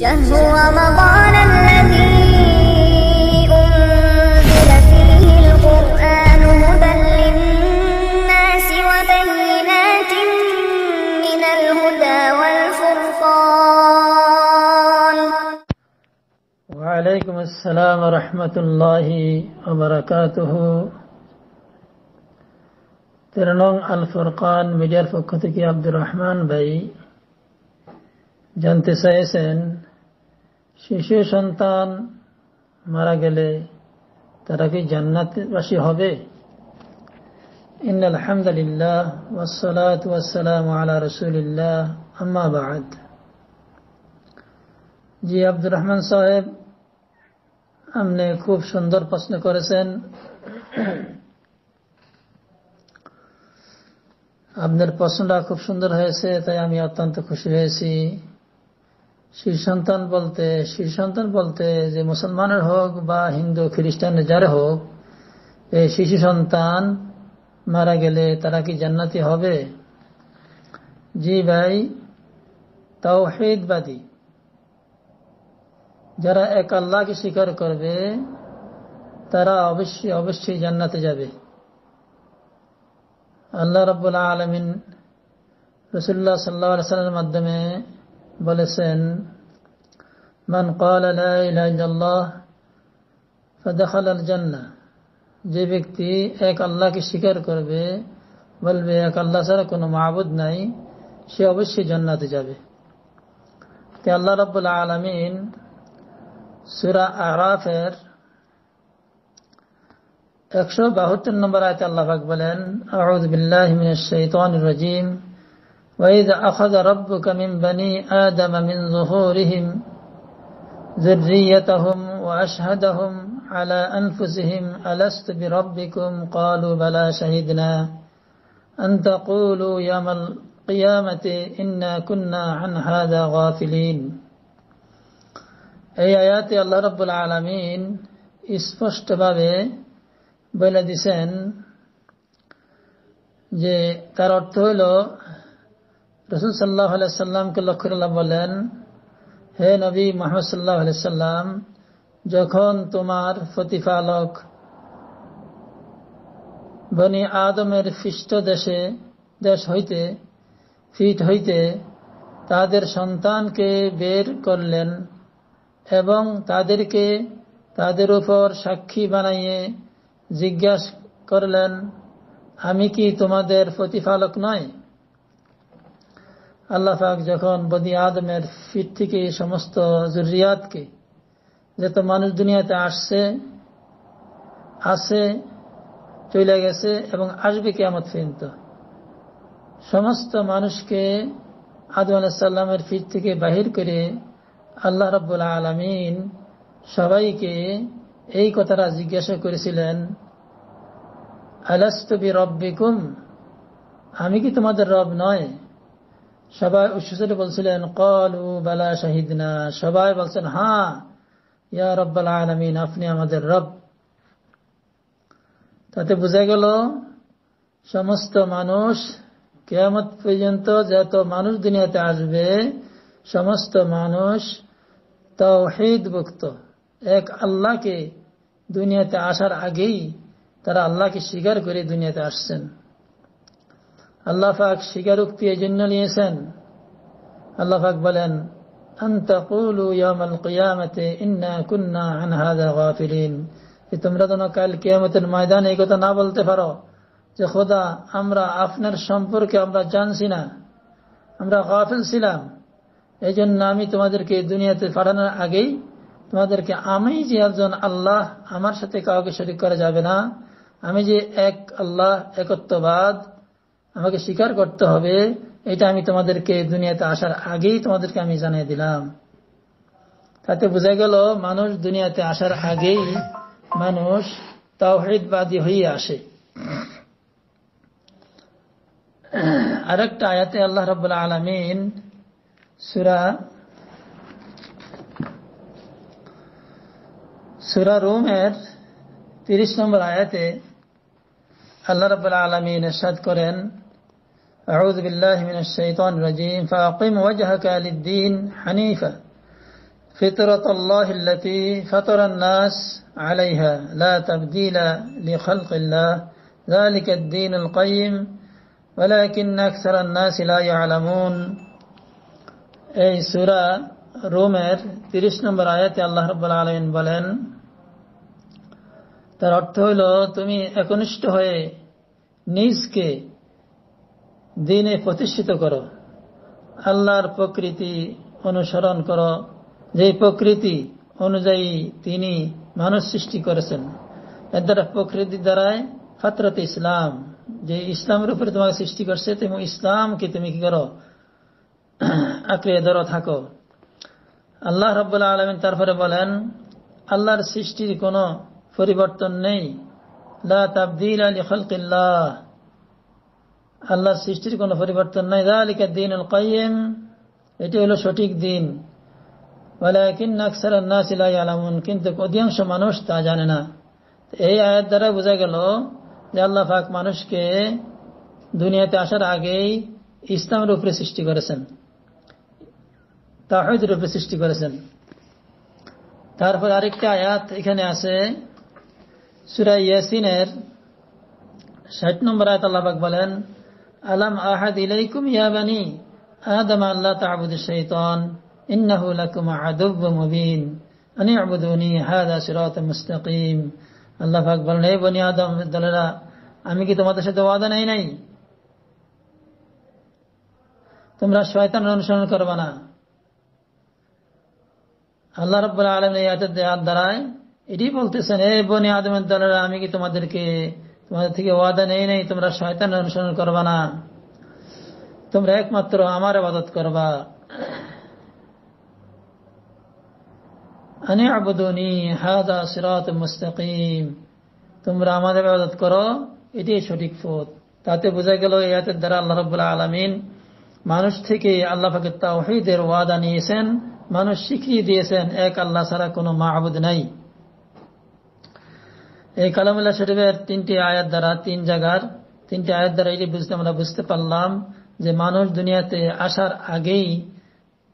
شهر رمضان الذي أنزل فيه القرآن هدى للناس وبينات من الهدى والفرقان وعليكم السلام ورحمة الله وبركاته ترنون الفرقان মিডিয়ার পক্ষ থেকে আব্দুর রহমান ভাই জানতে শিশু সন্তান মারা গেলে তারা কি জান্নাতবাসী হবে জি আব্দুর রহমান সাহেব আপনি খুব সুন্দর প্রশ্ন করেছেন আপনার প্রশ্নটা খুব সুন্দর হয়েছে তাই আমি অত্যন্ত খুশি হয়েছি শির সন্তান বলতে শির সন্তান বলতে যে মুসলমানের হোক বা হিন্দু খ্রিস্টানের যার হোক এই শিশু সন্তান মারা গেলে তারা কি জান্নাতি হবে জি ভাই তাওহেদবাদী যারা এক আল্লাহকে স্বীকার করবে তারা অবশ্যই অবশ্যই জান্নাতে যাবে আল্লাহ রব্বুল্লাহ আলমিন রসুল্লাহ সাল্লা সাল্লামের মাধ্যমে বলেছেন মান قال لا اله الا যে ব্যক্তি এক আল্লাহকে স্বীকার করবে বলবে এক আল্লাহ ছাড়া কোনো মাহবুদ নাই সে অবশ্যই জান্নাতে যাবে তে আল্লাহ রাব্বুল আলামিন সূরা আরাফের 172 নম্বর আয়াতে আল্লাহ বলেন আউযু বিল্লাহি মিনাশ শাইতানির وإذ أخذ ربك من بني آدم من ظهورهم ذريتهم وأشهدهم على أنفسهم ألست بربكم قالوا بلى شهدنا أن تقولوا يوم القيامة إنا كنا عن هذا غافلين أي آيات الله رب العالمين اسفشت بابي بلدسان যে তার অর্থ রসুল সাল্লাহ সাল্লামকে লক্ষ্য আল্লাহ বলেন হে নবী মোহাম্মদ সাল্লাহ সাল্লাম যখন তোমার প্রতিপালক বনি আদমের ফিষ্ট দেশে দেশ হইতে ফিট হইতে তাদের সন্তানকে বের করলেন এবং তাদেরকে তাদের উপর সাক্ষী বানাইয়ে জিজ্ঞাসা করলেন আমি কি তোমাদের প্রতিপালক নয় আল্লাহ পাক যখন বদি আদমের ফির থেকে সমস্ত জরুরিয়াতকে যত মানুষ দুনিয়াতে আসছে আসে চলে গেছে এবং আসবে কেয়ামত পর্যন্ত সমস্ত মানুষকে আদম আলাহিসাল্লামের ফির থেকে বাহির করে আল্লাহ রব্বুল আলমিন সবাইকে এই কথাটা জিজ্ঞাসা করেছিলেন আলাস্তবি রব্বিকুম আমি কি তোমাদের রব নয় সবাই উচ্চস্বরে বলছিলেন কলু শাহিদ না সবাই বলছেন হা ইয়া রব্বাল আলমিন আপনি আমাদের রব তাতে বুঝা গেল সমস্ত মানুষ কেয়ামত পর্যন্ত যত মানুষ দুনিয়াতে আসবে সমস্ত মানুষ তৌহিদ ভুক্ত এক আল্লাহকে দুনিয়াতে আসার আগেই তারা আল্লাহকে স্বীকার করে দুনিয়াতে আসছেন আল্লাহ ফাক স্বীকারোক্তি এই জন্য নিয়েছেন আল্লাহ ফাক বলেন যে তোমরা যেন কাল কিয়ামতের ময়দানে এই কথা না বলতে পারো যে খোদা আমরা আপনার সম্পর্কে আমরা জানছি না আমরা গাফিল ছিলাম এই জন্য আমি তোমাদেরকে দুনিয়াতে পাঠানোর আগেই তোমাদেরকে আমি যে একজন আল্লাহ আমার সাথে কাউকে শরিক করা যাবে না আমি যে এক আল্লাহ একত্ববাদ আমাকে স্বীকার করতে হবে এটা আমি তোমাদেরকে দুনিয়াতে আসার আগেই তোমাদেরকে আমি জানিয়ে দিলাম তাতে বোঝা গেল মানুষ দুনিয়াতে আসার আগেই মানুষ তাওহিদবাদী হয়ে আসে আরেকটা আয়াতে আল্লাহ রবাহ আলমিন সুরা সুরা রোমের তিরিশ নম্বর আয়াতে আল্লাহ রবাহ আলমিন এরশাদ করেন أعوذ بالله من الشيطان الرجيم فأقم وجهك للدين حنيفة فطرة الله التي فطر الناس عليها لا تبديل لخلق الله ذلك الدين القيم ولكن أكثر الناس لا يعلمون أي سورة رومير ترش نمبر آيات الله رب العالمين بلن তার অর্থ হইল তুমি একনিষ্ঠ হয়ে নিজকে দিনে প্রতিষ্ঠিত করো আল্লাহর প্রকৃতি অনুসরণ কর যে প্রকৃতি অনুযায়ী তিনি মানুষ সৃষ্টি করেছেন এর দ্বারা প্রকৃতি দ্বারায় ফাতরত ইসলাম যে ইসলামের উপরে তোমাকে সৃষ্টি করছে তুমি ইসলামকে তুমি কি করো আঁকড়ে ধরো থাকো আল্লাহ রব্বুল্লাহ আলমিন তারপরে বলেন আল্লাহর সৃষ্টির কোনো পরিবর্তন নেই লা তাবদিল আলী খলকিল্লাহ আল্লাহ সৃষ্টির কোন পরিবর্তন নাই দালিকা দিন আল কাইম এটি হল সঠিক দিন কিন্তু অধিকাংশ মানুষ তা জানে না এই আয়ের দ্বারা বোঝা গেল যে আল্লাহ ফাক মানুষকে দুনিয়াতে আসার আগেই ইসলাম রূপে সৃষ্টি করেছেন তাহিদ রূপে সৃষ্টি করেছেন তারপর আরেকটি আয়াত এখানে আছে সুরাই ইয়াসিনের ষাট নম্বর আয়াত আল্লাহ পাক বলেন আলাম আহাদ ইলাইকুম ইয়াবানি আদম আল্লাহ তাবুদ শৈতন ইন্নাহু লাকুম আদব মুবিন আনি আবুদুনি হাদা সিরাত মুস্তাকিম আল্লাহ পাক বলেন হে বনি আদম দলেরা আমি কি তোমাদের সাথে ওয়াদা নেই নাই তোমরা শয়তান অনুসরণ করবে না আল্লাহ রব্বুল আলম এই আয়াতের দ্বারায় এটি বলতেছেন এ বনি আদমের দলেরা আমি কি তোমাদেরকে তোমাদের থেকে ওয়াদা নেই নেই তোমরা শয়তান অনুসরণ করবা না তোমরা একমাত্র আমার আবাদত করবা আনি আবুদনি হাদা সিরাত মুস্তাকিম তোমরা আমাদের আবাদত করো এটি সঠিক পথ তাতে বোঝা গেল এতের দ্বারা আল্লাহ রবাহ আলমিন মানুষ থেকে আল্লাহ ফাকে তাহিদের ওয়াদা নিয়েছেন মানুষ শিখিয়ে দিয়েছেন এক আল্লাহ ছাড়া কোনো মাহবুদ নাই এই কালামুল্লাহ শরীফের তিনটি আয়াত দ্বারা তিন জায়গার তিনটি আয়াত দ্বারা এটি বুঝতে আমরা বুঝতে পারলাম যে মানুষ দুনিয়াতে আসার আগেই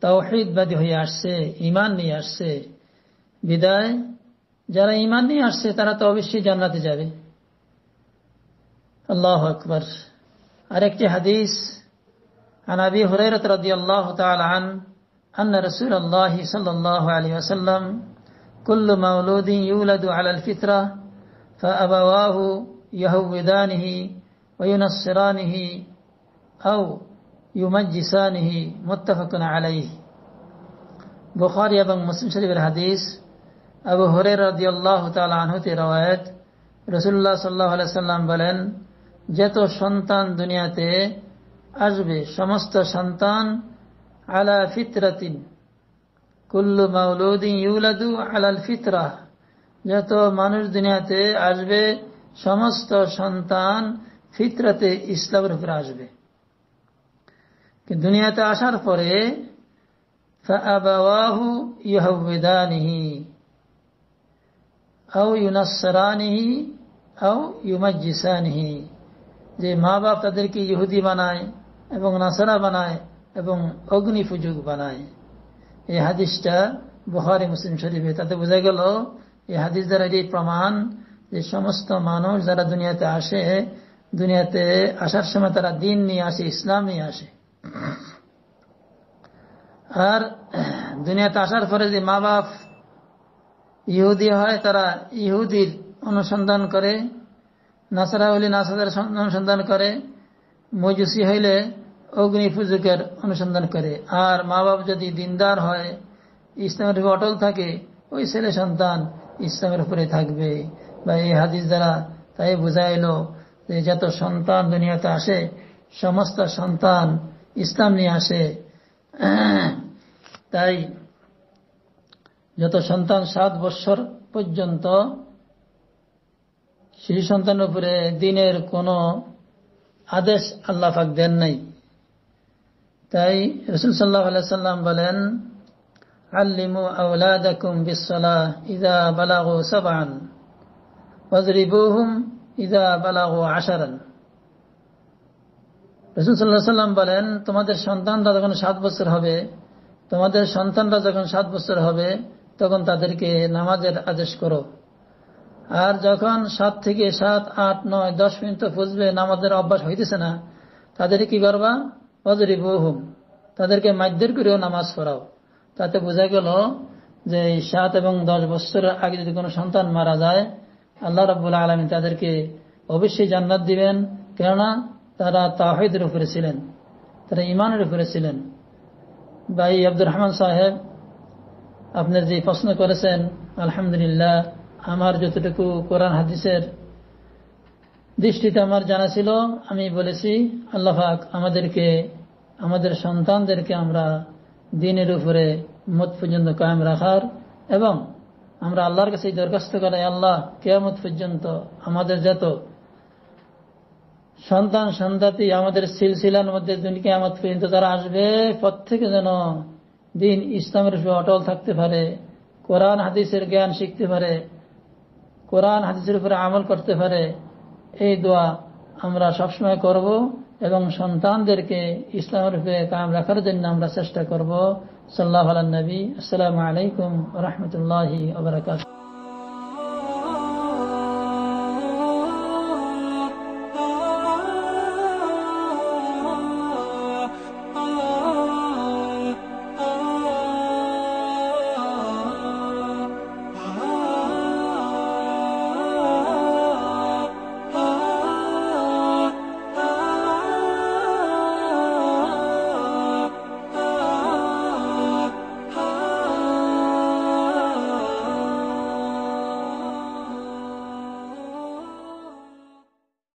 তাওহিদবাদী হয়ে আসছে ইমান নিয়ে আসছে বিদায় যারা ইমান নিয়ে আসছে তারা তো অবশ্যই জান্নাতে যাবে আল্লাহ আকবর আরেকটি হাদিস আনাবি হরেরত রদি আল্লাহ الله أن رسول الله صلى الله عليه وسلم كل مولود يولد على الفطره فأبواه يهودانه وينصرانه أو يمجسانه متفق عليه بخاري بن مسلم شريف الحديث أبو هريرة رضي الله تعالى عنه في رواية رسول الله صلى الله عليه وسلم بلن جت شنطان دنياته أجب شمست شنطان على فترة كل مولود يولد على الفتره যত মানুষ দুনিয়াতে আসবে সমস্ত সন্তান ফিতরাতে ইসলামের উপরে আসবে দুনিয়াতে আসার পরে যে মা বাপ তাদেরকে ইহুদি বানায় এবং নাসারা বানায় এবং অগ্নি পুজুক বানায় এই হাদিসটা বহারে মুসলিম শরীফে তাতে বোঝা গেল এই হাদিস দ্বারা এটি প্রমাণ যে সমস্ত মানুষ যারা দুনিয়াতে আসে দুনিয়াতে আসার সময় তারা দিন নিয়ে আসে ইসলাম নিয়ে আসে আর দুনিয়াতে আসার পরে যে মা বাপ ইহুদি হয় তারা ইহুদির অনুসন্ধান করে নাসারা হইলে নাসাদের অনুসন্ধান করে মজুসি হইলে অগ্নি পুজুকের অনুসন্ধান করে আর মা বাপ যদি দিনদার হয় ইসলামের অটল থাকে ওই ছেলে সন্তান ইসলামের উপরে থাকবে বা এই হাদিস দ্বারা তাই বোঝা এলো যে যত সন্তান দুনিয়াতে আসে সমস্ত সন্তান ইসলাম নিয়ে আসে তাই যত সন্তান সাত বৎসর পর্যন্ত শিশু সন্তানের উপরে দিনের কোন আদেশ আল্লাহাক দেন নাই তাই রসুল সাল্লাহ আলাই সাল্লাম বলেন علموا أولادكم بالصلاة إذا بلغوا سبعا واضربوهم إذا بلغوا عشرا রসুল সাল্লাহ সাল্লাম বলেন তোমাদের সন্তানরা যখন সাত বছর হবে তোমাদের সন্তানরা যখন সাত বছর হবে তখন তাদেরকে নামাজের আদেশ করো আর যখন সাত থেকে সাত আট নয় দশ মিনিট বুঝবে নামাজের অভ্যাস হইতেছে না তাদের কি করবা বহুম তাদেরকে মাধ্যের করেও নামাজ পড়াও তাতে বোঝা গেল যে সাত এবং দশ বছরের আগে যদি কোনো সন্তান মারা যায় আল্লাহ রবুল্লাহ আলমী তাদেরকে অবশ্যই জান্নাত দিবেন কেননা তারা তাহিদের উপরে ছিলেন তারা ইমানের উপরে ছিলেন ভাই আব্দুর রহমান সাহেব আপনার যে প্রশ্ন করেছেন আলহামদুলিল্লাহ আমার যতটুকু কোরআন হাদিসের দৃষ্টিতে আমার জানা ছিল আমি বলেছি আল্লাহাক আমাদেরকে আমাদের সন্তানদেরকে আমরা দিনের উপরে মত পর্যন্ত কায়েম রাখার এবং আমরা আল্লাহর কাছে দরখাস্ত করাই আল্লাহ কেয়ামত পর্যন্ত আমাদের যত সন্তান সন্তাতি আমাদের সিলসিলার মধ্যে দুনিয়া আমত পর্যন্ত তারা আসবে প্রত্যেকে যেন দিন ইসলামের উপরে অটল থাকতে পারে কোরআন হাদিসের জ্ঞান শিখতে পারে কোরআন হাদিসের উপরে আমল করতে পারে এই দোয়া আমরা সবসময় করব এবং সন্তানদেরকে ইসলামের রূপে কাম রাখার জন্য আমরা চেষ্টা করব সাল্লাহ নবী আসসালামু আলাইকুম রহমতুল্লাহ আবরাকাত